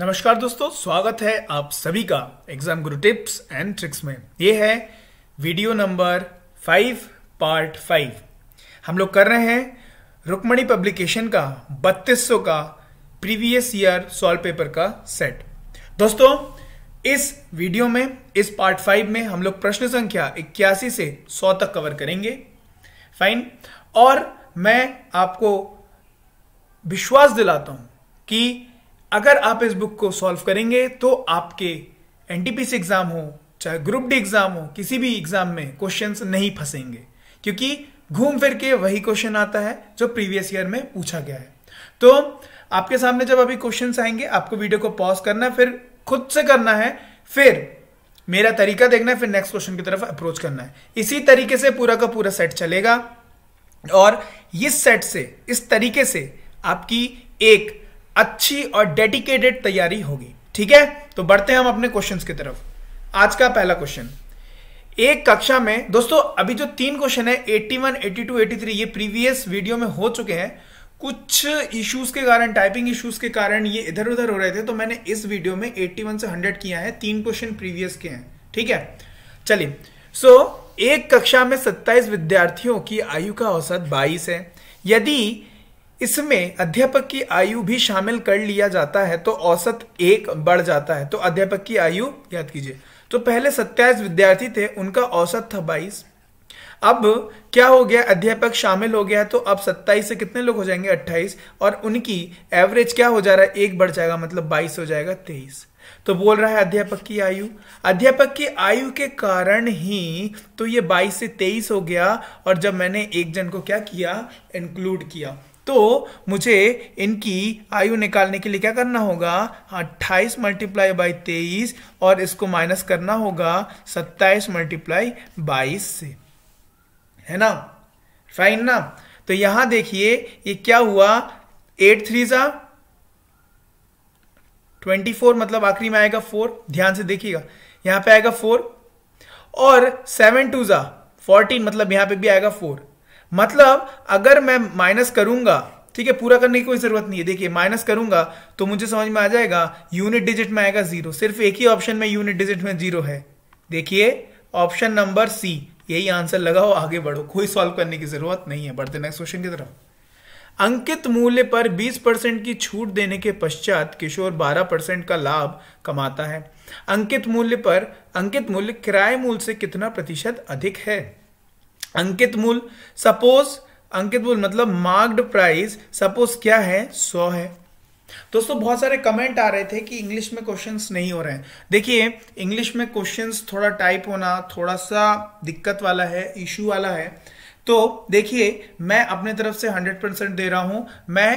नमस्कार दोस्तों स्वागत है आप सभी का exam Guru tips and tricks में ये है video number five part five हम लोग कर रहे हैं रुकमणी पब्लिकेशन का 3200 का प्रीवियस ईयर सॉल्व पेपर का सेट दोस्तों इस वीडियो में इस पार्ट फाइव में हम लोग प्रश्न संख्या इक्यासी से सौ तक कवर करेंगे फाइन और मैं आपको विश्वास दिलाता हूं कि अगर आप इस बुक को सॉल्व करेंगे तो आपके एनटीपीसी एग्जाम हो चाहे ग्रुप डी एग्जाम हो किसी भी एग्जाम में क्वेश्चंस नहीं फंसेंगे क्योंकि घूम फिर के वही क्वेश्चन आता है जो प्रीवियस ईयर में पूछा गया है तो आपके सामने जब अभी क्वेश्चन आएंगे आपको वीडियो को पॉज करना है फिर खुद से करना है फिर मेरा तरीका देखना है फिर नेक्स्ट क्वेश्चन की तरफ अप्रोच करना है इसी तरीके से पूरा का पूरा सेट चलेगा और इस सेट से इस तरीके से आपकी एक अच्छी और डेडिकेटेड तैयारी होगी ठीक है तो बढ़ते हैं हम अपने क्वेश्चंस की तरफ आज का पहला क्वेश्चन एक कक्षा में दोस्तों अभी जो तीन क्वेश्चन है 81, 82, 83 ये प्रीवियस वीडियो में हो चुके हैं कुछ इश्यूज के कारण टाइपिंग इश्यूज के कारण ये इधर उधर हो रहे थे तो मैंने इस वीडियो में एट्टी से हंड्रेड किया है तीन क्वेश्चन प्रीवियस के हैं ठीक है चलिए सो एक कक्षा में सत्ताईस विद्यार्थियों की आयु का औसत बाईस है यदि इसमें अध्यापक की आयु भी शामिल कर लिया जाता है तो औसत एक बढ़ जाता है तो अध्यापक की आयु याद कीजिए तो पहले सत्ताईस विद्यार्थी थे उनका औसत था बाईस अब क्या हो गया अध्यापक शामिल हो गया तो अब सत्ताईस से कितने लोग हो जाएंगे अट्ठाईस और उनकी एवरेज क्या हो जा रहा है एक बढ़ जाएगा मतलब बाईस हो जाएगा तेईस तो बोल रहा है अध्यापक की आयु अध्यापक की आयु के कारण ही तो ये 22 से 23 हो गया और जब मैंने एक जन को क्या किया इंक्लूड किया तो मुझे इनकी आयु निकालने के लिए क्या करना होगा अट्ठाईस मल्टीप्लाई बाई तेईस और इसको माइनस करना होगा सत्ताईस मल्टीप्लाई बाईस से है ना फाइन ना तो यहां देखिए ये क्या हुआ एट थ्री सा ट्वेंटी फोर मतलब आखिरी में आएगा फोर ध्यान से देखिएगा यहां पे आएगा फोर और सेवन टू सा फोर्टीन मतलब यहां पे भी आएगा फोर मतलब अगर मैं माइनस करूंगा ठीक है पूरा करने की कोई जरूरत नहीं है देखिए माइनस करूंगा तो मुझे समझ में आ जाएगा यूनिट डिजिट में आएगा जीरो सिर्फ एक ही ऑप्शन में यूनिट डिजिट में जीरो है देखिए ऑप्शन नंबर सी यही आंसर लगाओ आगे बढ़ो कोई सॉल्व करने की जरूरत नहीं है बढ़ते नेक्स्ट क्वेश्चन की तरफ अंकित मूल्य पर 20 परसेंट की छूट देने के पश्चात किशोर 12 परसेंट का लाभ कमाता है अंकित मूल्य पर अंकित मूल्य किराए मूल्य से कितना प्रतिशत अधिक है अंकित मूल सपोज अंकित मूल मतलब मार्क्ड प्राइस सपोज क्या है सौ है दोस्तों बहुत सारे कमेंट आ रहे थे कि इंग्लिश में क्वेश्चंस नहीं हो रहे हैं देखिए इंग्लिश में क्वेश्चंस थोड़ा टाइप होना थोड़ा सा दिक्कत वाला है इशू वाला है तो देखिए मैं अपने तरफ से 100 परसेंट दे रहा हूं मैं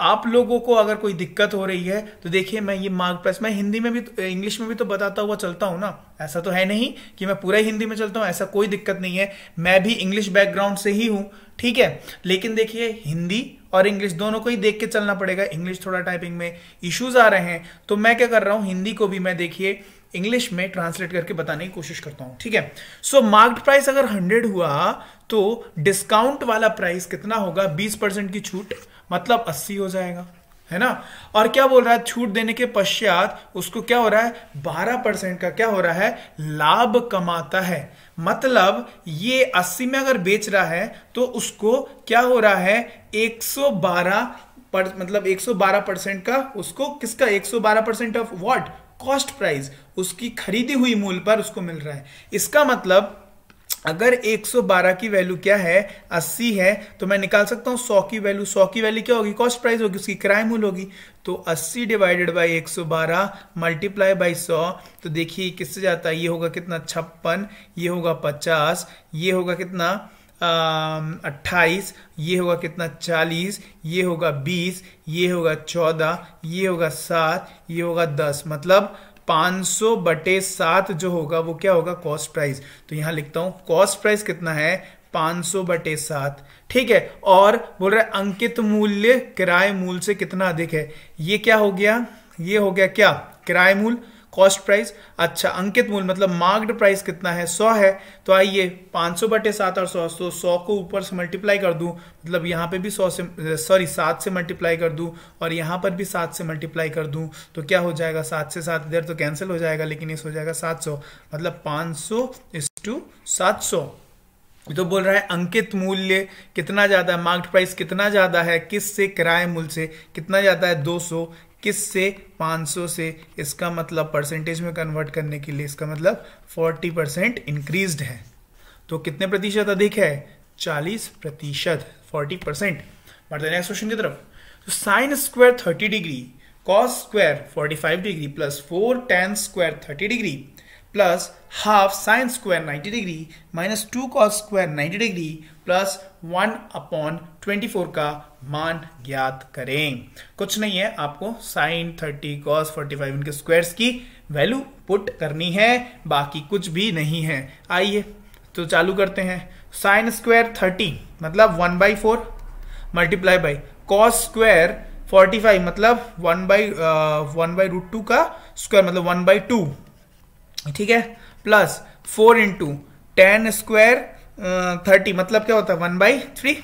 आप लोगों को अगर कोई दिक्कत हो रही है तो देखिए मैं ये मार्ग प्लस मैं हिंदी में भी तो, इंग्लिश में भी तो बताता हुआ चलता हूँ ना ऐसा तो है नहीं कि मैं पूरा हिंदी में चलता हूँ ऐसा कोई दिक्कत नहीं है मैं भी इंग्लिश बैकग्राउंड से ही हूँ ठीक है लेकिन देखिए हिंदी और इंग्लिश दोनों को ही देख के चलना पड़ेगा इंग्लिश थोड़ा टाइपिंग में इश्यूज आ रहे हैं तो मैं क्या कर रहा हूँ हिंदी को भी मैं देखिए इंग्लिश में ट्रांसलेट करके बताने की कोशिश करता हूँ ठीक है सो मार्क्ड प्राइस अगर हंड्रेड हुआ तो डिस्काउंट वाला प्राइस कितना होगा बीस परसेंट की छूट मतलब अस्सी हो जाएगा है ना और क्या बोल रहा है छूट देने के पश्चात उसको क्या हो रहा है बारह परसेंट का क्या हो रहा है लाभ कमाता है मतलब ये अस्सी में अगर बेच रहा है तो उसको क्या हो रहा है एक सौ बारह पर मतलब 112 परसेंट का उसको किसका 112 percent of what cost price उसकी खरीदी हुई मूल पर उसको मिल रहा है इसका मतलब अगर 112 की वैल्यू क्या है 80 है तो मैं निकाल सकता हूँ 100 की वैल्यू 100 की वैल्यू क्या होगी कॉस्ट प्राइस होगी उसकी क्राइम मूल होगी तो 80 डिवाइडेड बाय 112 मल्टीप्लाई बाय 100 तो देखिए किससे जाता है ये होगा कितना छप्पन ये होगा 50 ये होगा कितना अट्ठाईस ये होगा कितना चालीस ये होगा बीस ये होगा चौदह ये होगा सात ये होगा दस मतलब 500 बटे सात जो होगा वो क्या होगा कॉस्ट प्राइस तो यहां लिखता हूं कॉस्ट प्राइस कितना है 500 बटे सात ठीक है और बोल रहा है अंकित मूल्य किराए मूल से कितना अधिक है ये क्या हो गया ये हो गया क्या किराए मूल्य कॉस्ट प्राइस अच्छा अंकित मूल्य मतलब मार्क्ड प्राइस कितना है सौ है तो आइए पाँच सौ बटे सात और सौ तो सौ को ऊपर से मल्टीप्लाई कर दूं मतलब यहाँ पे भी सौ से सॉरी सात से मल्टीप्लाई कर दूं और यहाँ पर भी सात से मल्टीप्लाई कर दूं तो क्या हो जाएगा सात से सात इधर तो कैंसिल हो जाएगा लेकिन इस हो जाएगा सात मतलब पाँच सौ सौ तो बोल रहा है अंकित मूल्य कितना ज़्यादा है मार्क्ड प्राइस कितना ज़्यादा है किस से किराए मूल्य से कितना ज़्यादा है 200 किस से 500 से इसका मतलब परसेंटेज में कन्वर्ट करने के लिए इसका मतलब 40 परसेंट इंक्रीज है तो कितने प्रतिशत अधिक है 40 प्रतिशत फोर्टी परसेंट बढ़ते नेक्स्ट क्वेश्चन की तरफ तो sine square thirty degree cos square forty five degree plus four tan square thirty degree plus half sine square ninety degree minus two cos square ninety degree plus one upon 24 का मान ज्ञात करें कुछ नहीं है आपको साइन 30 कॉस 45 फाइव इनके squares की वैल्यू पुट करनी है बाकी कुछ भी नहीं है आइए तो चालू करते हैं साइन स्क्वायर 30 मतलब 1 by four multiply by cos square 45 मतलब 1 by one by root two का स्क्वायर मतलब 1 बाई टू ठीक है plus four into ten square thirty मतलब क्या होता है वन बाई थ्री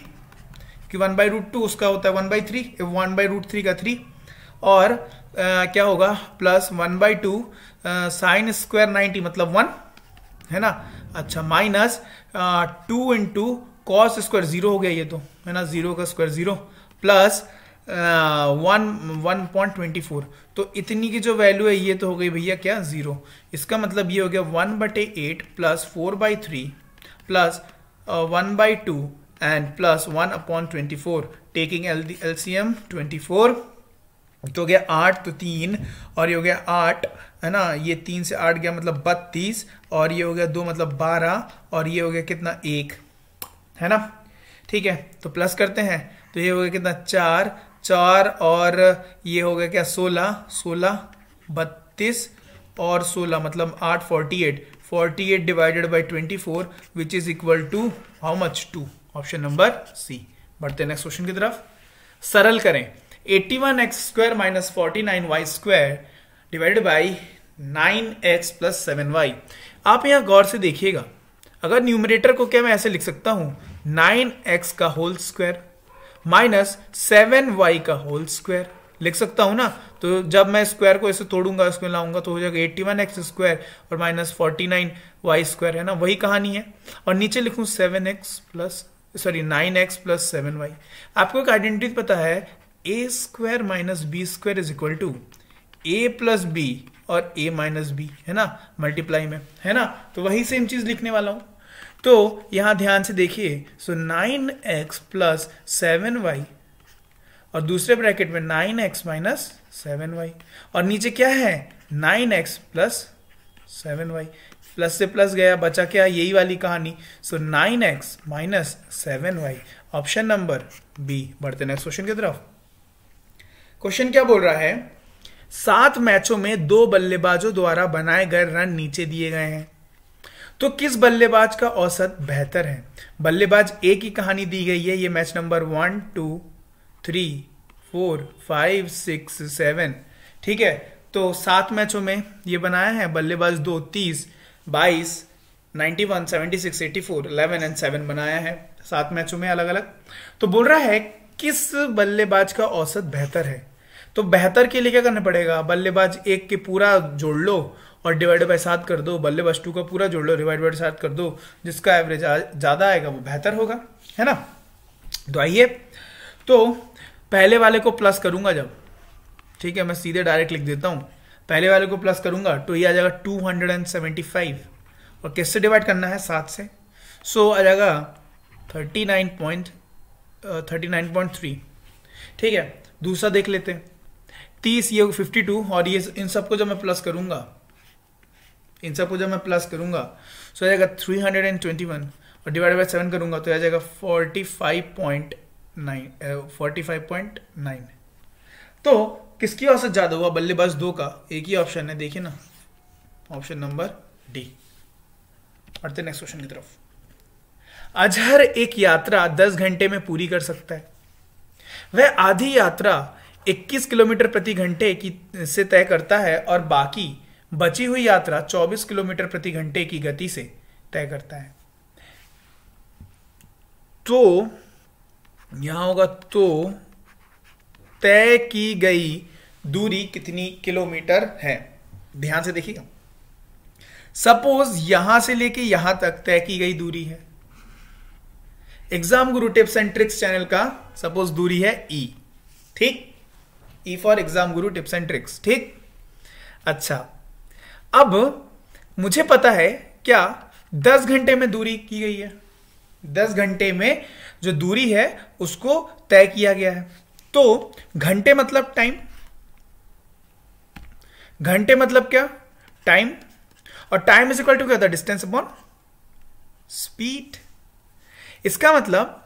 क्योंकि वन बाई रूट टू उसका होता है one by three one by root three का थ्री और आ, क्या होगा plus one by two sine square ninety मतलब वन है ना अच्छा minus two into cos square zero हो गया ये तो है ना जीरो का square zero plus one one point twenty four तो इतनी की जो वैल्यू है ये तो हो गई भैया क्या जीरो इसका मतलब ये हो गया वन बटे eight plus four by three plus one by two and plus 1 upon 24 taking twenty four तो हो गया आठ तो तीन और ये हो गया आठ है ना ये तीन से आठ गया मतलब बत्तीस और ये हो गया दो मतलब बारह और ये हो गया कितना एक है ना ठीक है तो प्लस करते हैं तो ये हो गया कितना चार चार और ये हो गया क्या सोलह सोलह बत्तीस और सोलह मतलब आठ forty eight forty eight divided by twenty four which is equal to how much two option number C बढ़ते नेक्स्ट क्वेश्चन की तरफ सरल करें eighty one x square minus forty nine y square divided by nine x plus seven y आप यहां गौर से देखिएगा अगर न्यूमिनेटर को क्या मैं ऐसे लिख सकता हूं नाइन एक्स का whole square minus seven y का होल स्क्वायर लिख सकता हूं ना तो जब मैं स्क्वायर को ऐसे तोड़ूंगा इसको लाऊंगा तो हो जाएगा एट्टी वन एक्स स्क्वायर और minus forty nine y square है ना वही कहानी है और नीचे लिखूं seven x plus sorry nine x plus seven y आपको एक आइडेंटिटी तो पता है A square minus B square is equal to A plus B और ए माइनस बी है ना मल्टीप्लाई में है ना तो वही सेम चीज लिखने वाला हूं तो यहां ध्यान से देखिए so nine x plus seven y और दूसरे ब्रैकेट में nine x minus seven y और नीचे क्या है nine x plus seven y plus से प्लस गया बचा क्या यही वाली कहानी so nine x minus seven y option number B बढ़ते नेक्स्ट क्वेश्चन की तरफ क्वेश्चन क्या बोल रहा है सात मैचों में दो बल्लेबाजों द्वारा बनाए गए रन नीचे दिए गए हैं तो किस बल्लेबाज का औसत बेहतर है बल्लेबाज ए की कहानी दी गई है ये match number one two three four five six seven ठीक है तो सात मैचों में ये बनाया है बल्लेबाज दो तीस बाईस ninety one seventy six eighty four eleven and seven बनाया है सात मैचों में अलग अलग तो बोल रहा है किस बल्लेबाज का औसत बेहतर है तो बेहतर के लिए क्या करना पड़ेगा बल्लेबाज एक के पूरा जोड़ लो और डिवाइड बाय सात कर दो बल्लेबाज टू का पूरा जोड़ लो डिवाइड बाय सात कर दो जिसका एवरेज ज़्यादा आएगा वो बेहतर होगा है ना तो आइए तो पहले वाले को प्लस करूंगा जब ठीक है मैं सीधे डायरेक्ट लिख देता हूं पहले वाले को प्लस करूंगा तो ये आ जाएगा two hundred and seventy five और किससे डिवाइड करना है सात से सो आ जाएगा thirty nine point thirty nine point three ठीक है दूसरा देख लेते हैं तीस ये फिफ्टी टू और ये इन सबको जब मैं प्लस करूंगा इन सबको जब मैं प्लस करूंगा सो आ जाएगा three hundred and twenty one और डिवाइड बाई सेवन करूंगा तो आ जाएगा forty five point nine forty five point nine तो किसकी औसत ज़्यादा हुआ बल्लेबाज दो का एक ही ऑप्शन है देखिए ना ऑप्शन नंबर डी बढ़ते नेक्स्ट क्वेश्चन की तरफ अजहर एक यात्रा 10 घंटे में पूरी कर सकता है वह आधी यात्रा 21 किलोमीटर प्रति घंटे की से तय करता है और बाकी बची हुई यात्रा 24 किलोमीटर प्रति घंटे की गति से तय करता है तो यहां होगा तो तय की गई दूरी कितनी किलोमीटर है ध्यान से देखिएगा सपोज यहां से लेके यहां तक तय की गई दूरी है exam Guru tips and tricks channel का सपोज दूरी है ई e। ठीक E for exam Guru tips and tricks ठीक अच्छा अब मुझे पता है क्या दस घंटे में दूरी की गई है दस घंटे में जो दूरी है उसको तय किया गया है तो घंटे मतलब टाइम घंटे मतलब क्या टाइम और टाइम इज इक्वल टू क्या होता है डिस्टेंस अपॉन स्पीड इसका मतलब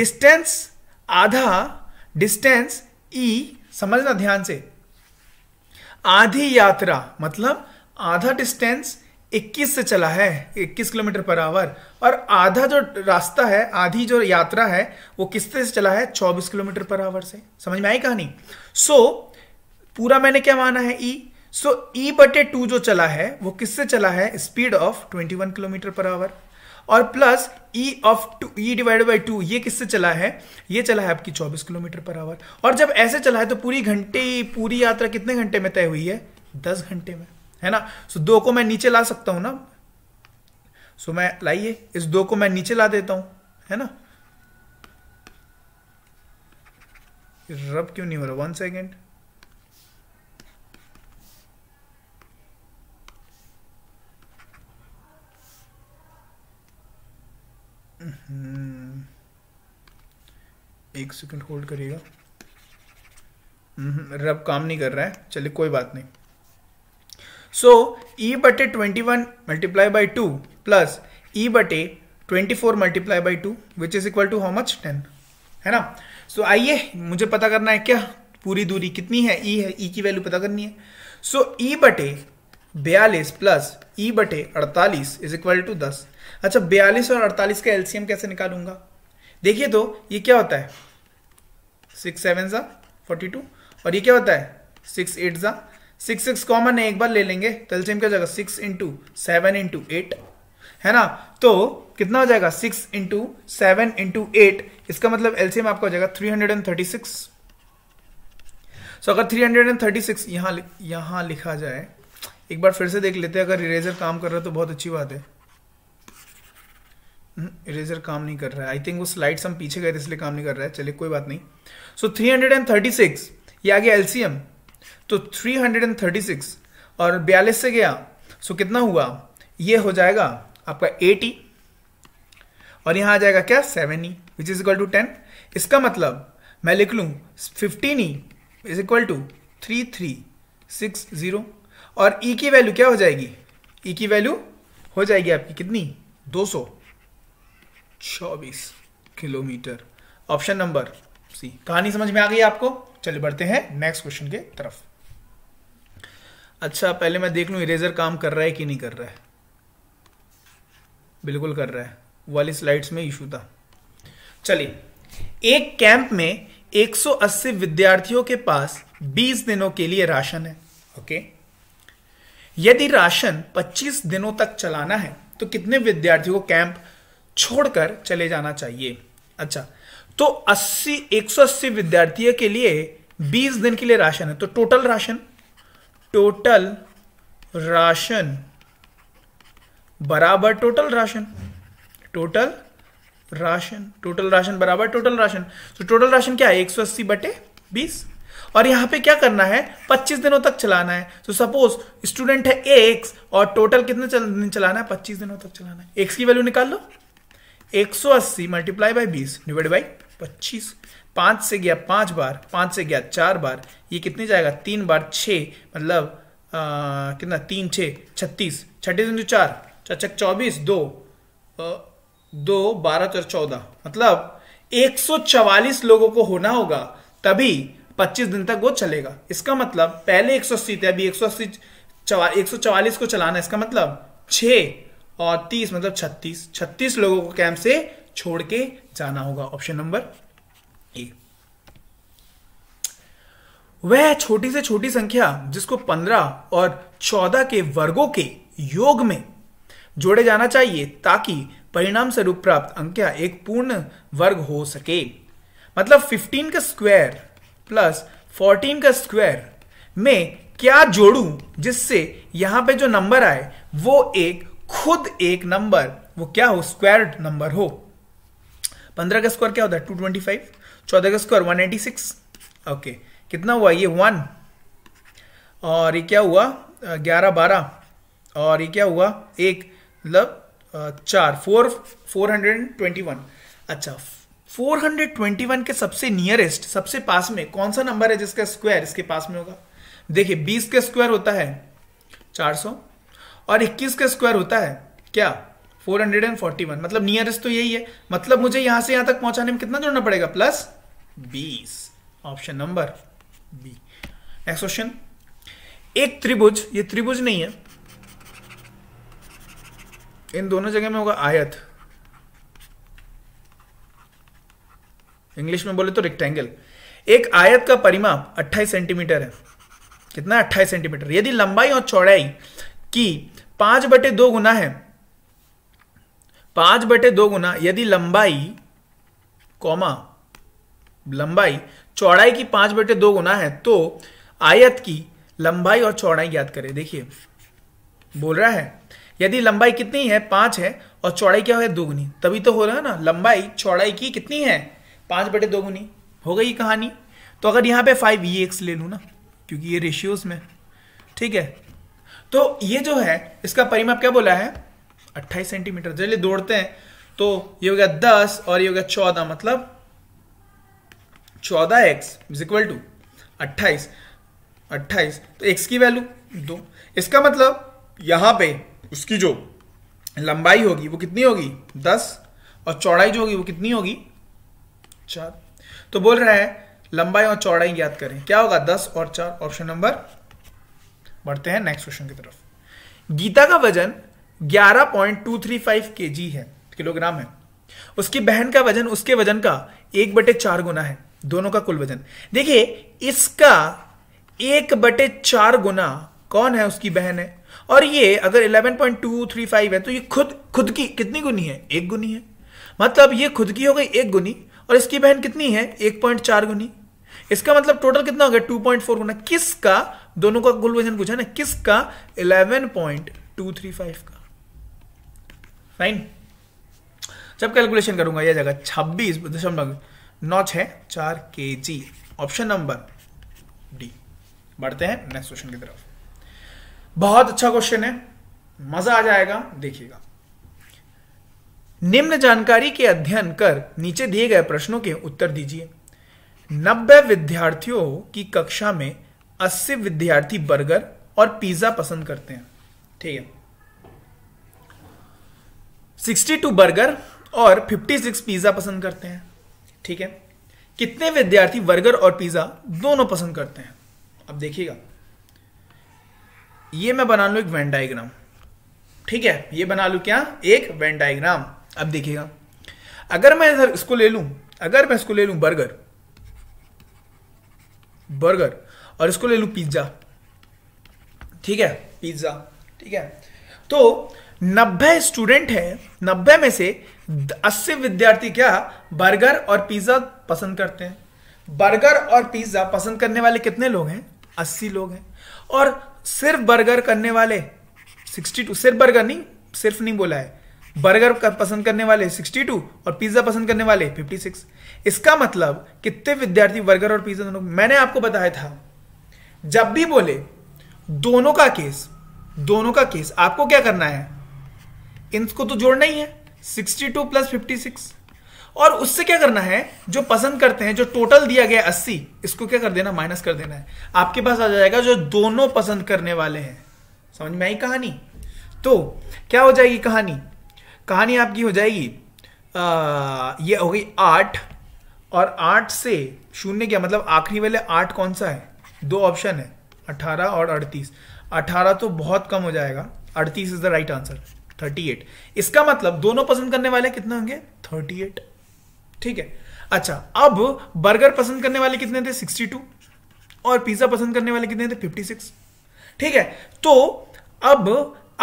डिस्टेंस आधा डिस्टेंस ई e, समझना ध्यान से आधी यात्रा मतलब आधा डिस्टेंस 21 से चला है 21 किलोमीटर पर आवर और आधा जो रास्ता है आधी जो यात्रा है वो किस तरह से चला है 24 किलोमीटर पर आवर से समझ में आई कहानी सो so, पूरा मैंने क्या माना है ई सो ई बटे टू जो चला है वो किससे चला है speed of 21 kilometre per hour और plus E of two E divide by two ये किससे चला है ये चला है आपकी 24 किलोमीटर पर आवर और जब ऐसे चला है तो पूरी घंटे पूरी यात्रा कितने घंटे में तय हुई है 10 घंटे में है ना सो दो को मैं नीचे ला सकता हूं ना सो मैं लाइए इस दो को मैं नीचे ला देता हूं है ना रब क्यों नहीं हो रहा वन सेकेंड हम्म। एक सेकंड होल्ड करिएगा हम्म, रब काम नहीं कर रहा है चलिए कोई बात नहीं सो ई बटे twenty one multiply by two plus E बटे twenty four multiply by two which is equal to how much ten है ना सो so, आइए मुझे पता करना है क्या पूरी दूरी कितनी है E है E की वैल्यू पता करनी है सो ई बटे बयालीस प्लस ई बटे अड़तालीस इज इक्वल टू दस अच्छा बयालीस और अड़तालीस का एलसीएम कैसे निकालूंगा देखिए तो ये क्या होता है सिक्स सेवन ज़ा फोर्टी टू और ये क्या होता है सिक्स एट ज़ा सिक्स सिक्स कॉमन है एक बार ले लेंगे तो एल्सियम क्या जाएगा six into seven into eight है ना तो कितना हो जाएगा six into seven into eight इसका मतलब एल्सियम आपका हो जाएगा three hundred and thirty six so अगर three hundred and thirty six यहां यहां लिखा जाए एक बार फिर से देख लेते हैं अगर इरेजर काम कर रहा है तो बहुत अच्छी बात है इरेजर हम्म, काम नहीं कर रहा है आई थिंक वो स्लाइड्स हम पीछे गए थे इसलिए काम नहीं कर रहा है चलिए कोई बात नहीं so three hundred and thirty six ये आ गया एल्सियम तो 336 और बयालीस से गया सो कितना हुआ ये हो जाएगा आपका 80 और यहां आ जाएगा क्या E which is equal to 10 इसका मतलब मैं लिख लू fifteen E is equal to three three six zero और ई e की वैल्यू क्या हो जाएगी ई e की वैल्यू हो जाएगी आपकी कितनी दो सौ चौबीस किलोमीटर ऑप्शन नंबर सी कहानी समझ में आ गई आपको चलिए बढ़ते हैं नेक्स्ट क्वेश्चन के तरफ अच्छा पहले मैं देख लू इरेजर काम कर रहा है कि नहीं कर रहा है बिल्कुल कर रहा है वाली स्लाइड्स में इशू था चलिए एक कैंप में 180 विद्यार्थियों के पास 20 दिनों के लिए राशन है ओके यदि राशन 25 दिनों तक चलाना है तो कितने विद्यार्थियों को कैंप छोड़कर चले जाना चाहिए अच्छा तो 80 180 विद्यार्थियों के लिए 20 दिन के लिए राशन है तो टोटल राशन टोटल राशन बराबर total ration total ration total ration बराबर टोटल राशन तो टोटल राशन क्या है एक सौ अस्सी बटे बीस और यहां पे क्या करना है 25 दिनों तक चलाना है तो सपोज स्टूडेंट है एक्स और टोटल कितने दिन चलाना है 25 दिनों तक चलाना है एक्स की वैल्यू निकाल लो 180 मल्टीप्लाई बाई बीस डिवाइड बाई पच्चीस पाँच से गया पाँच बार पाँच से गया चार बार ये कितने जाएगा तीन बार छः मतलब कितना तीन छः छत्तीस छत्तीस इंटू चार चचक चौबीस दो दो बारह चार चौदह मतलब एक सौ चवालीस लोगों को होना होगा तभी पच्चीस दिन तक वो चलेगा इसका मतलब पहले एक सौ अस्सी थे अभी एक सौ अस्सी एक सौ चवालीस को चलाना इसका मतलब छः और तीस मतलब छत्तीस छत्तीस लोगों को कैंप से छोड़ के जाना होगा ऑप्शन नंबर ए वह छोटी से छोटी संख्या जिसको 15 और 14 के वर्गों के योग में जोड़े जाना चाहिए ताकि परिणाम स्वरूप प्राप्त अंक्या एक पूर्ण वर्ग हो सके मतलब 15 का स्क्वायर प्लस 14 का स्क्वायर में क्या जोड़ू जिससे यहां पे जो नंबर आए वो एक खुद एक नंबर वो क्या हो स्क्वायर नंबर हो पंद्रह का स्क्वायर क्या होता है टू ट्वेंटी फाइव चौदह का square one eighty six okay कितना हुआ ये वन और ये क्या हुआ ग्यारह बारह और ये क्या हुआ एक मतलब चार four four hundred and twenty one अच्छा वन के सबसे नियरेस्ट सबसे पास में कौन सा नंबर है जिसका स्क्वायर इसके पास में होगा देखिए बीस का स्क्वायर होता है चार सौ और इक्कीस का स्क्वायर होता है क्या 441 मतलब नियरेस्ट तो यही है मतलब मुझे यहां से यहां तक पहुंचाने में कितना जोड़ना पड़ेगा plus 20 option number B next question एक त्रिभुज ये त्रिभुज नहीं है इन दोनों जगह में होगा आयत इंग्लिश में बोले तो रेक्टेंगल एक आयत का परिमाप 28 सेंटीमीटर है कितना 28 सेंटीमीटर यदि लंबाई और चौड़ाई की पांच बटे दो गुना है पांच बटे दो गुना यदि लंबाई कॉमा लंबाई चौड़ाई की पांच बटे दो गुना है तो आयत की लंबाई और चौड़ाई ज्ञात करें देखिए बोल रहा है यदि लंबाई कितनी है पांच है और चौड़ाई क्या है दोगुनी तभी तो हो रहा है ना लंबाई चौड़ाई की कितनी है पांच बटे दोगुनी हो गई कहानी तो अगर यहां पे फाइव ई एक्स ले लू ना क्योंकि ये रेशियोज में ठीक है तो ये जो है इसका परिमाप क्या बोला है अट्ठाईस सेंटीमीटर चलिए दौड़ते हैं तो ये हो गया दस और ये हो गया चौदह मतलब चौदह एक्स इज इक्वल टू अट्ठाईस अट्ठाईस तो एक्स की वैल्यू दो इसका मतलब यहां पे उसकी जो लंबाई होगी वो कितनी होगी दस और चौड़ाई जो होगी वो कितनी होगी चार तो बोल रहा है लंबाई और चौड़ाई याद करें क्या होगा दस और चार ऑप्शन नंबर बढ़ते हैं नेक्स्ट क्वेश्चन की तरफ गीता का वजन ग्यारह पॉइंट टू थ्री फाइव के जी है किलोग्राम है उसकी बहन का वजन उसके वजन का एक बटे चार गुना है दोनों का कुल वजन देखिए इसका एक बटे चार गुना कौन है उसकी बहन है और ये अगर 11.235 है तो ये खुद खुद की कितनी गुनी है एक गुनी है मतलब ये खुद की हो गई एक गुनी और इसकी बहन कितनी है एक पॉइंट चार गुनी इसका मतलब टोटल कितना हो गया टू पॉइंट फोर गुना किसका दोनों का कुल वजन पूछा ना किसका eleven point two three five का फाइन जब कैलकुलेशन करूंगा यह जगह छब्बीस दशमलव नौ छ चार के जी ऑप्शन नंबर डी बढ़ते हैं नेक्स्ट क्वेश्चन की तरफ बहुत अच्छा क्वेश्चन है मजा आ जाएगा देखिएगा निम्न जानकारी के अध्ययन कर नीचे दिए गए प्रश्नों के उत्तर दीजिए नब्बे विद्यार्थियों की कक्षा में अस्सी विद्यार्थी बर्गर और पिज्जा पसंद करते हैं ठीक है सिक्सटी टू बर्गर और फिफ्टी सिक्स पिज़्ज़ा पसंद करते हैं ठीक है कितने विद्यार्थी बर्गर और पिज़्ज़ा दोनों पसंद करते हैं अब देखिएगा ये मैं बना लू एक वेन डाइग्राम ठीक है ये बना लू क्या एक वैन डायग्राम अब देखिएगा अगर मैं इसको ले लू अगर मैं इसको ले लू बर्गर बर्गर और इसको ले लू पिज्ज़ा ठीक है पिज्ज़ा ठीक है तो नब्बे स्टूडेंट हैं नब्बे में से अस्सी विद्यार्थी क्या बर्गर और पिज्जा पसंद करते हैं बर्गर और पिज्जा पसंद करने वाले कितने लोग हैं अस्सी लोग हैं और सिर्फ बर्गर करने वाले सिक्सटी टू सिर्फ बर्गर नहीं सिर्फ नहीं बोला है बर्गर कर पसंद करने वाले 62 और पिज्जा पसंद करने वाले 56 इसका मतलब कितने विद्यार्थी बर्गर और पिज्जा दोनों मैंने आपको बताया था जब भी बोले दोनों का केस दोनों का केस आपको क्या करना है इनको तो जोड़ना ही है 62 प्लस 56 और उससे क्या करना है जो पसंद करते हैं जो टोटल दिया गया 80 इसको क्या कर देना माइनस कर देना है आपके पास आ जाएगा जो दोनों पसंद करने वाले हैं समझ में आई कहानी तो क्या हो जाएगी कहानी कहानी आपकी हो जाएगी आ, ये हो गई आठ और आठ से शून्य क्या मतलब आखिरी वाले आठ कौन सा है दो ऑप्शन है अठारह और अड़तीस अठारह तो बहुत कम हो जाएगा अड़तीस इज द राइट आंसर 38 इसका मतलब दोनों पसंद करने वाले कितने होंगे 38 ठीक है अच्छा अब बर्गर पसंद करने वाले कितने थे 62 और पिज्जा पसंद करने वाले कितने थे 56 ठीक है तो अब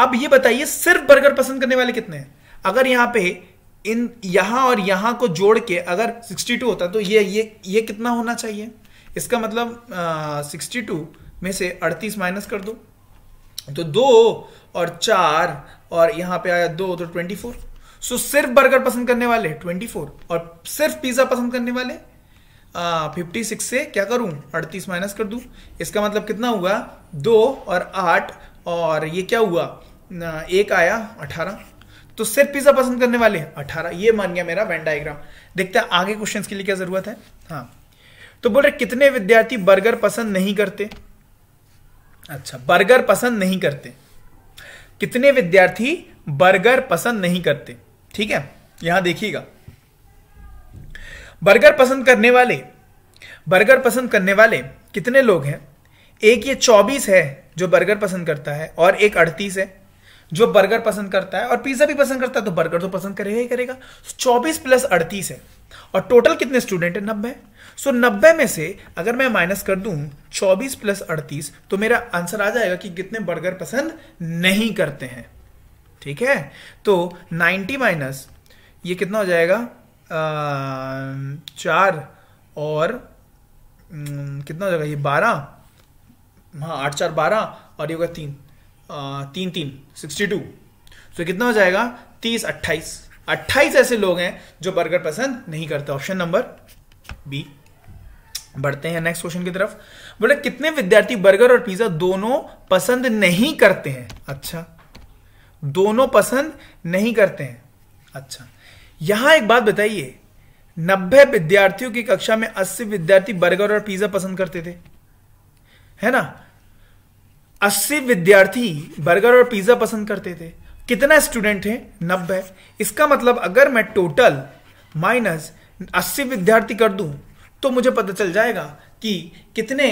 अब ये बताइए सिर्फ बर्गर पसंद करने वाले कितने हैं अगर यहां पे इन यहां और यहां को जोड़ के अगर 62 होता तो ये ये ये कितना होना चाहिए इसका मतलब आ, 62 में से 38 माइनस कर दो तो दो और चार और यहाँ पे आया दो तो ट्वेंटी फोर सो सिर्फ बर्गर पसंद करने वाले ट्वेंटी फोर और सिर्फ पिज़्ज़ा पसंद करने वाले फिफ्टी सिक्स से क्या करूं अड़तीस माइनस कर दू इसका मतलब कितना हुआ दो और आठ और ये क्या हुआ एक आया अठारह तो सिर्फ पिज़्ज़ा पसंद करने वाले अठारह ये मान गया मेरा वेन डायग्राम देखते हैं आगे क्वेश्चंस के लिए क्या ज़रूरत है हाँ तो बोल रहे कितने विद्यार्थी बर्गर पसंद नहीं करते अच्छा बर्गर पसंद नहीं करते कितने विद्यार्थी बर्गर पसंद नहीं करते ठीक है यहां देखिएगा बर्गर पसंद करने वाले बर्गर पसंद करने वाले कितने लोग हैं एक ये चौबीस है जो बर्गर पसंद करता है और एक अड़तीस है जो बर्गर पसंद करता है और पिज्जा भी पसंद करता है तो बर्गर तो पसंद करेगा ही करेगा चौबीस प्लस अड़तीस है और टोटल कितने स्टूडेंट है नब्बे सो so, 90 में से अगर मैं माइनस कर दूं 24 प्लस अड़तीस तो मेरा आंसर आ जाएगा कि कितने बर्गर पसंद नहीं करते हैं ठीक है तो 90 माइनस ये कितना हो जाएगा आ, चार और न, कितना हो जाएगा ये बारह हाँ आठ चार बारह और ये होगा तीन आ, तीन तीन सिक्सटी टू तो कितना हो जाएगा तीस अट्ठाईस अट्ठाईस ऐसे लोग हैं जो बर्गर पसंद नहीं करते ऑप्शन नंबर बी बढ़ते हैं नेक्स्ट क्वेश्चन की तरफ बोले कितने विद्यार्थी बर्गर और पिज्जा दोनों पसंद नहीं करते हैं अच्छा दोनों पसंद नहीं करते हैं अच्छा यहां एक बात बताइए नब्बे विद्यार्थियों की कक्षा में अस्सी विद्यार्थी बर्गर और पिज्जा पसंद करते थे है ना अस्सी विद्यार्थी बर्गर और पिज्जा पसंद करते थे कितना स्टूडेंट है नब्बे इसका मतलब अगर मैं टोटल माइनस अस्सी विद्यार्थी कर दूं तो मुझे पता चल जाएगा कि कितने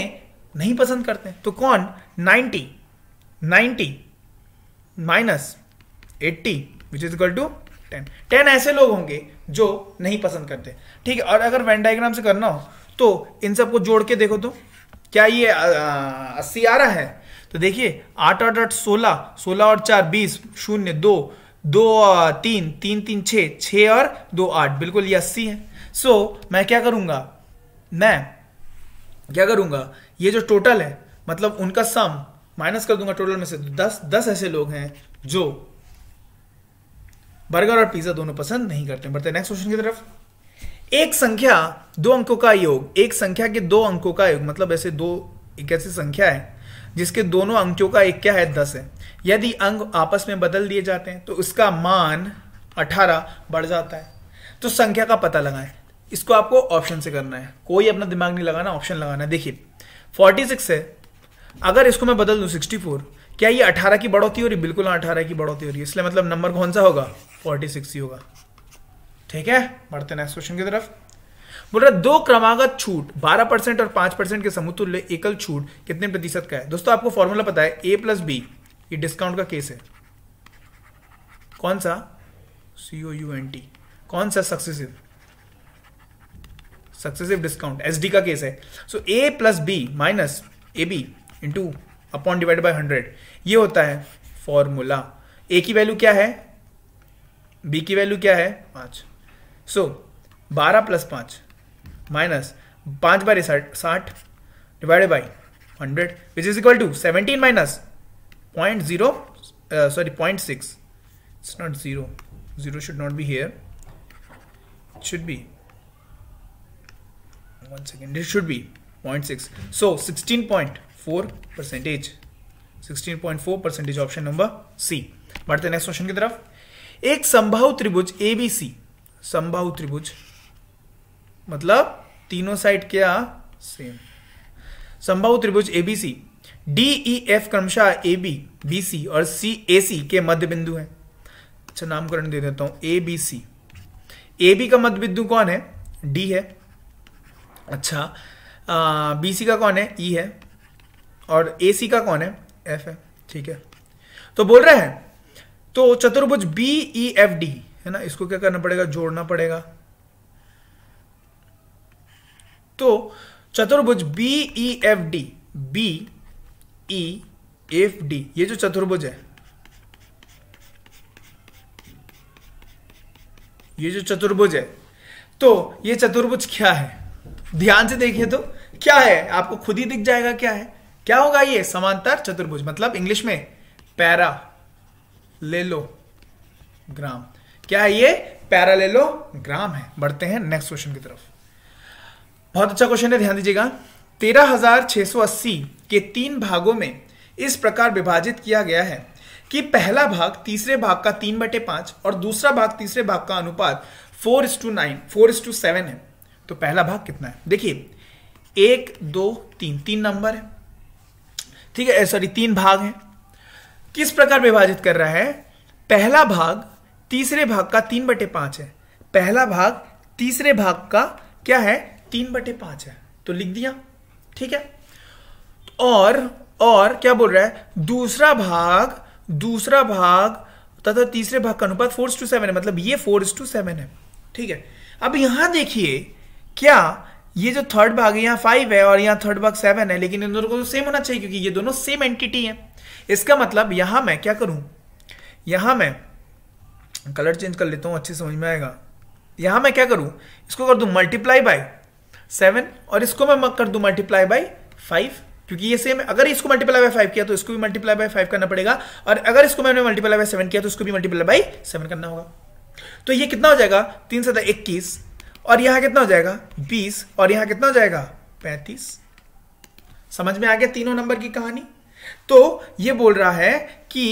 नहीं पसंद करते तो कौन 90 90 minus 80 which is equal to ten ten ऐसे लोग होंगे जो नहीं पसंद करते ठीक है और अगर वेन डायग्राम से करना हो तो इन सबको जोड़ के देखो तो क्या ये अस्सी आ रहा है तो देखिए आठ आठ आठ सोलह सोलह और चार बीस शून्य दो दो तीन तीन तीन छः छः और दो आठ बिल्कुल ये अस्सी है सो so, मैं क्या करूँगा मैं क्या करूंगा ये जो टोटल है मतलब उनका सम माइनस कर दूंगा टोटल में से दस दस ऐसे लोग हैं जो बर्गर और पिज्जा दोनों पसंद नहीं करते बढ़ते नेक्स्ट क्वेश्चन की तरफ एक संख्या दो अंकों का योग एक संख्या के दो अंकों का योग मतलब ऐसे दो एक ऐसी संख्या है जिसके दोनों अंकों का एक क्या है दस है यदि अंक आपस में बदल दिए जाते हैं तो उसका मान अठारह बढ़ जाता है तो संख्या का पता लगाएं इसको आपको ऑप्शन से करना है कोई अपना दिमाग नहीं लगाना ऑप्शन लगाना है देखिए फोर्टी सिक्स है अगर इसको मैं बदल दूँ सिक्सटी फोर क्या ये अठारह की बढ़ोतरी हो रही बिल्कुल हाँ, अठारह की बढ़ोतरी हो रही है इसलिए मतलब नंबर कौन सा होगा फोर्टी सिक्स ही होगा ठीक है बढ़ते नेक्स्ट क्वेश्चन की तरफ बोल रहा दो क्रमागत छूट 12 परसेंट और 5 परसेंट के समतुल्य एकल छूट कितने प्रतिशत का है दोस्तों आपको फॉर्मूला पता है ए प्लस बी ये डिस्काउंट का केस है कौन सा सीओ यू एन टी कौन सा सक्सेसिव सक्सेसिव डिस्काउंट एस का केस है so A plus B minus A B into upon divide by hundred ये होता है फॉर्मूला ए की वैल्यू क्या है बी की वैल्यू क्या है पाँच सो बारह प्लस पाँच माइनस पाँच बाई साठ divided by hundred which is equal to seventeen minus point zero sorry point six it's not zero zero should not be here should be one second it should be 0.6 so 16.4 percentage 16.4 percentage option number C बढ़ते next question की तरफ एक संभाव त्रिभुज ABC संभाव त्रिभुज मतलब तीनों साइड क्या सेम संभाव त्रिभुज एबीसी डीईएफ e, क्रमशः ए बी बी सी और सी ए सी के मध्य बिंदु है अच्छा नामकरण दे देता हूं A B C A B का मध्य बिंदु कौन है डी है अच्छा बी सी का कौन है ई e है और ए सी का कौन है एफ है ठीक है तो बोल रहे हैं तो चतुर्भुज बी ई एफ डी है ना इसको क्या करना पड़ेगा जोड़ना पड़ेगा तो चतुर्भुज B E F D B E F D ये जो चतुर्भुज है ये जो चतुर्भुज है तो ये चतुर्भुज क्या है ध्यान से देखिए तो क्या है आपको खुद ही दिख जाएगा क्या है क्या होगा ये समांतर चतुर्भुज मतलब इंग्लिश में पैरा लेलो ग्राम क्या है ये पैरालेलो ग्राम है बढ़ते हैं नेक्स्ट क्वेश्चन की तरफ बहुत अच्छा क्वेश्चन है ध्यान दीजिएगा तेरह हजार छह सौ अस्सी के तीन भागों में इस प्रकार विभाजित किया गया है कि पहला भाग तीसरे भाग का तीन बटे पांच और दूसरा भाग तीसरे भाग का अनुपात four is two nine four is two seven है तो पहला भाग कितना है देखिए एक दो तीन तीन नंबर है ठीक है सॉरी तीन भाग हैं किस प्रकार विभाजित कर रहा है पहला भाग तीसरे भाग का तीन बटे पांच है पहला भाग तीसरे भाग का क्या है तीन बटे पांच है तो लिख दिया ठीक है और और क्या बोल रहा है दूसरा भाग दूसरा भाग तथा तीसरे भाग का अनुपात फोर टू सेवन है मतलब ये फोर टू सेवन है ठीक है अब यहां देखिए क्या ये जो थर्ड भाग है यहाँ फाइव है और यहाँ थर्ड भाग सेवन है लेकिन इन दोनों को तो सेम होना चाहिए क्योंकि ये दोनों सेम एंटिटी है इसका मतलब यहाँ मैं क्या करूँ यहाँ मैं कलर चेंज कर लेता हूँ अच्छे समझ में आएगा यहाँ मैं क्या करूँ इसको कर दूँ मल्टीप्लाई बाई सेवन और इसको मैं कर दूँ मल्टीप्लाई बाई फाइव क्योंकि ये सेम अगर इसको मल्टीप्लाई बाय फाइव किया तो इसको भी मल्टीप्लाई बाय फाइव करना पड़ेगा और अगर इसको मैंने मल्टीप्लाई बाय सेवन किया तो इसको भी मल्टीप्लाई बाय सेवन करना होगा तो ये कितना हो जाएगा तीन सदा इक्कीस और यहां कितना हो जाएगा बीस और यहां कितना हो जाएगा पैंतीस समझ में आ गया तीनों नंबर की कहानी तो ये बोल रहा है कि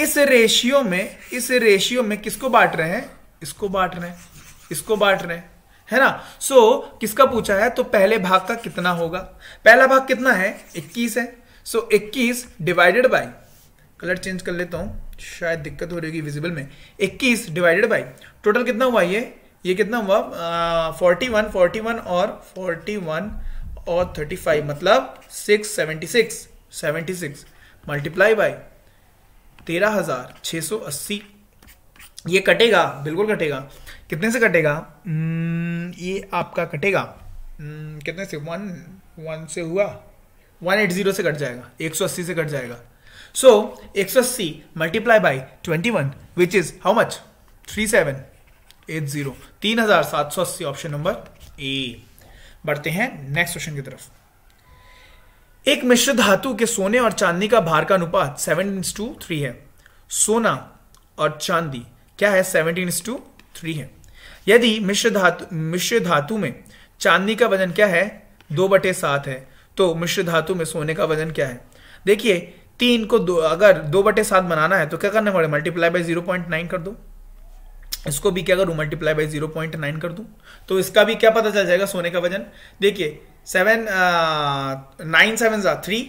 इस रेशियो में इस रेशियो में किसको बांट रहे हैं इसको बांट रहे हैं इसको बांट रहे हैं है ना सो so, किसका पूछा है तो पहले भाग का कितना होगा पहला भाग कितना है 21 है so so, 21 divided by colour change कर लेता हूं शायद दिक्कत हो रही होगी विजिबल में 21 डिवाइडेड बाय टोटल कितना हुआ ये ये कितना हुआ फोर्टी वन फोर्टी वन और फोर्टी वन और थर्टी फाइव मतलब six seventy six seventy six multiply by तेरह हजार छः सौ अस्सी ये कटेगा बिल्कुल कटेगा कितने से कटेगा hmm, ये आपका कटेगा hmm, कितने से वन वन से हुआ वन एट जीरो से कट जाएगा एक सौ अस्सी से कट जाएगा सो एक सौ अस्सी multiply by twenty one which is how much three seven eight zero तीन हजार सात सौ अस्सी ऑप्शन नंबर ए बढ़ते हैं नेक्स्ट क्वेश्चन की तरफ एक मिश्र धातु के सोने और चांदी का भार का अनुपात सेवनटीन टू थ्री है सोना और चांदी क्या है सेवनटीन टू थ्री है यदि मिश्र धातु मिश्र धातु में चांदी का वजन क्या है दो बटे सात है तो मिश्र धातु में सोने का वजन क्या है देखिए तीन को दो अगर दो बटे सात बनाना है तो क्या करना पड़ेगा multiply by zero point nine कर दो इसको भी क्या करूं multiply by zero point nine कर दूं तो इसका भी क्या पता चल जाएगा सोने का वजन देखिए सेवन नाइन सेवन जा थ्री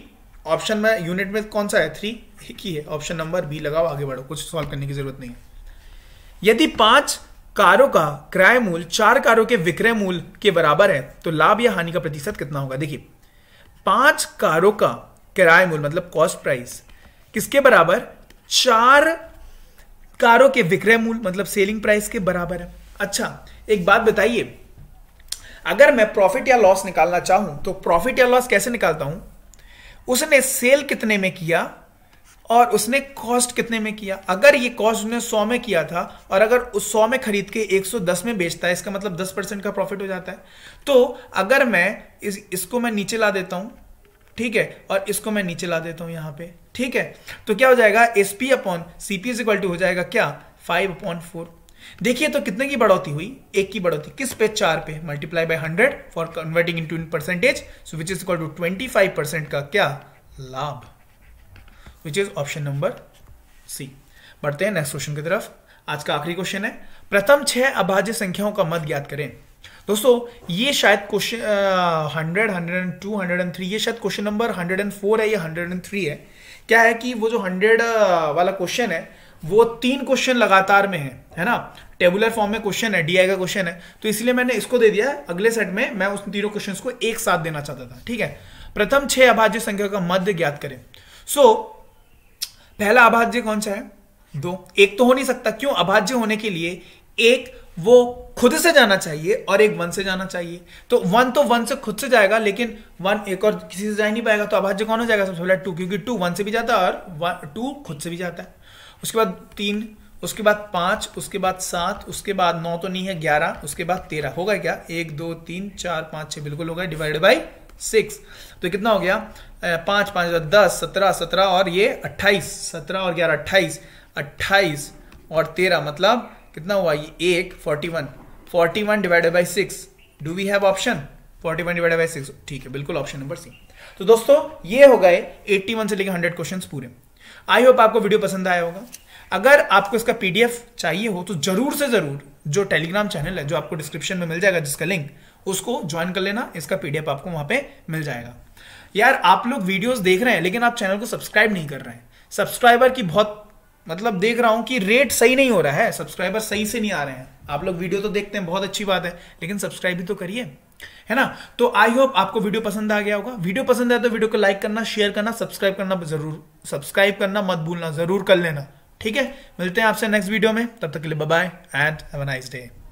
ऑप्शन में यूनिट में कौन सा है थ्री एक ही है ऑप्शन नंबर बी लगाओ आगे बढ़ो कुछ सॉल्व करने की जरूरत नहीं है यदि पांच कारों का क्रय मूल चार कारों के विक्रय मूल के बराबर है तो लाभ या हानि का प्रतिशत कितना होगा देखिए पांच कारों का किराए मूल मतलब कॉस्ट प्राइस किसके बराबर चार कारों के विक्रय मूल्य मतलब सेलिंग प्राइस के बराबर है अच्छा एक बात बताइए अगर मैं प्रॉफिट या लॉस निकालना चाहूं तो प्रॉफिट या लॉस कैसे निकालता हूं उसने सेल कितने में किया और उसने कॉस्ट कितने में किया अगर ये कॉस्ट उसने 100 में किया था और अगर उस 100 में खरीद के 110 में बेचता है इसका मतलब 10 परसेंट का प्रॉफिट हो जाता है तो अगर मैं इस, इसको मैं नीचे ला देता हूं ठीक है और इसको मैं नीचे ला देता हूं यहां पे ठीक है तो क्या हो जाएगा S P upon CP is equal to हो जाएगा क्या फाइव अपॉन फोर देखिए तो कितने की बढ़ोतरी हुई एक की बढ़ोतरी किस पे चार पे multiply by hundred for converting into in percentage so which is equal to twenty five percent का क्या लाभ which is option number C बढ़ते हैं नेक्स्ट क्वेश्चन की तरफ आज का आखिरी क्वेश्चन है प्रथम छह अभाज्य संख्याओं का मत ज्ञात करें दोस्तों ये शायद question hundred hundred and two hundred and three ये शायद question number hundred and four है या हंड्रेड एंड थ्री है क्या है कि वो जो हंड्रेड वाला क्वेश्चन है वो तीन क्वेश्चन लगातार में है है ना टेबुलर फॉर्म में क्वेश्चन है डीआई का क्वेश्चन है तो इसलिए मैंने इसको दे दिया अगले सेट में मैं उस तीनों क्वेश्चन को एक साथ देना चाहता था ठीक है प्रथम छह अभाज्य संख्या का मध्य ज्ञात करें सो so, पहला अभाज्य कौन सा है दो एक तो हो नहीं सकता क्यों अभाज्य होने के लिए एक वो खुद से जाना चाहिए और एक वन से जाना चाहिए तो वन तो वन से खुद से जाएगा लेकिन वन एक और किसी से जा नहीं पाएगा तो अभाज्य कौन हो जाएगा सबसे पहले टू क्योंकि टू वन से भी जाता है और टू खुद से भी जाता है उसके बाद तीन उसके बाद पांच उसके बाद सात उसके बाद नौ तो नहीं है ग्यारह उसके बाद तेरह होगा क्या एक दो तीन चार पाँच छह बिल्कुल होगा डिवाइड बाई सिक्स तो कितना हो गया पाँच पांच दस सत्रह सत्रह और ये अट्ठाईस सत्रह और ग्यारह अट्ठाईस अट्ठाईस और तेरह मतलब कितना हुआ ये एक forty one forty one divided by six do we have option forty one divided by six ठीक है बिल्कुल ऑप्शन नंबर सी तो दोस्तों ये हो गए एट्टी वन से लेकर हंड्रेड क्वेश्चन पूरे आई होप आपको वीडियो पसंद आया होगा अगर आपको इसका पीडीएफ चाहिए हो तो जरूर से जरूर जो टेलीग्राम चैनल है जो आपको डिस्क्रिप्शन में मिल जाएगा जिसका लिंक उसको ज्वाइन कर लेना इसका पीडीएफ आपको वहां पे मिल जाएगा यार आप लोग वीडियोस देख रहे हैं लेकिन आप चैनल को सब्सक्राइब नहीं कर रहे हैं सब्सक्राइबर की बहुत मतलब देख रहा हूं कि रेट सही नहीं हो रहा है सब्सक्राइबर सही से नहीं आ रहे हैं आप लोग वीडियो तो देखते हैं बहुत अच्छी बात है लेकिन सब्सक्राइब भी तो करिए है ना तो आई होप आपको वीडियो पसंद आ गया होगा वीडियो पसंद आया तो वीडियो को लाइक करना शेयर करना सब्सक्राइब करना जरूर सब्सक्राइब करना मत भूलना जरूर कर लेना ठीक है मिलते हैं आपसे नेक्स्ट वीडियो में तब तक के लिए bye and have a nice day